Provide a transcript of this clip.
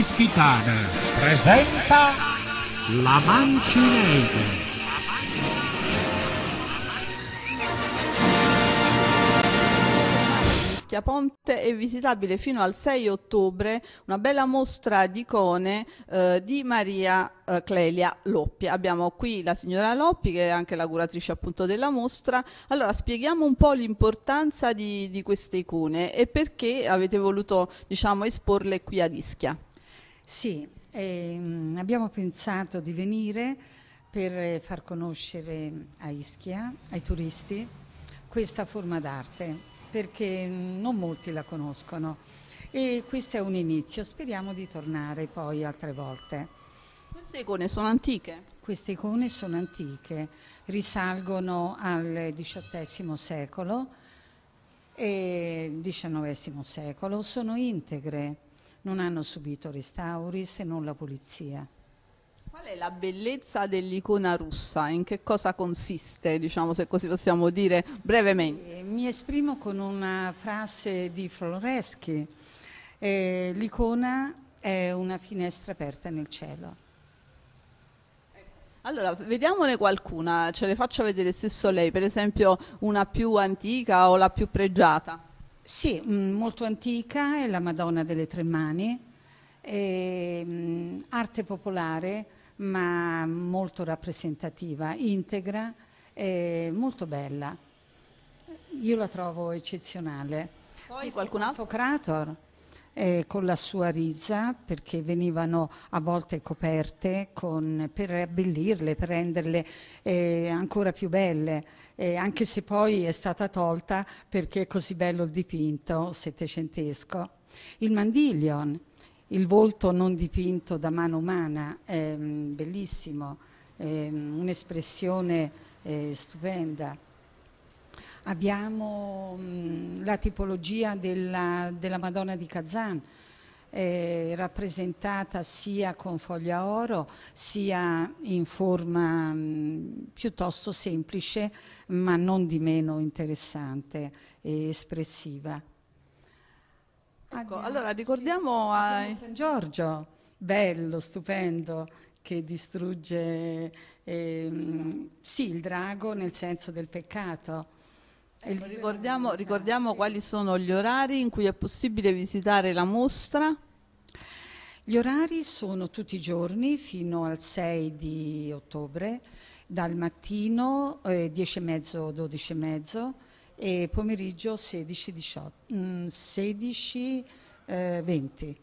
ischitana presenta la Mancineide. Ponte è visitabile fino al 6 ottobre una bella mostra di icone eh, di Maria eh, Clelia Loppi. Abbiamo qui la signora Loppi che è anche la curatrice appunto della mostra. Allora spieghiamo un po' l'importanza di, di queste icone e perché avete voluto diciamo esporle qui ad Ischia. Sì, ehm, abbiamo pensato di venire per far conoscere a Ischia, ai turisti, questa forma d'arte, perché non molti la conoscono e questo è un inizio, speriamo di tornare poi altre volte. Queste icone sono antiche? Queste icone sono antiche, risalgono al XVIII secolo e XIX secolo, sono integre non hanno subito restauri se non la pulizia. Qual è la bellezza dell'icona russa? In che cosa consiste, diciamo, se così possiamo dire, brevemente? Sì, mi esprimo con una frase di Floreschi. Eh, l'icona è una finestra aperta nel cielo. Ecco. Allora, vediamone qualcuna, ce le faccio vedere stesso lei, per esempio una più antica o la più pregiata. Sì, mm, molto antica, è la Madonna delle Tre Mani, è, mm, arte popolare ma molto rappresentativa, integra e molto bella. Io la trovo eccezionale. Poi qualcun altro? Crator eh, con la sua rizza perché venivano a volte coperte con, per abbellirle, per renderle eh, ancora più belle, eh, anche se poi è stata tolta perché è così bello il dipinto settecentesco. Il Mandilion, il volto non dipinto da mano umana, ehm, bellissimo, ehm, un'espressione eh, stupenda abbiamo mm, la tipologia della, della, Madonna di Kazan, eh, rappresentata sia con foglia oro sia in forma mh, mm, piuttosto semplice ma non di meno interessante e espressiva. Ecco, abbiamo, allora ricordiamo sì, ai... San Giorgio, bello, stupendo, che distrugge eh, sì il drago nel senso del peccato Ecco, ricordiamo, ricordiamo quali sono gli orari in cui è possibile visitare la mostra. Gli orari sono tutti i giorni fino al 6 di ottobre, dal mattino eh, 10 e e e pomeriggio 16.20. 16 mm, eh,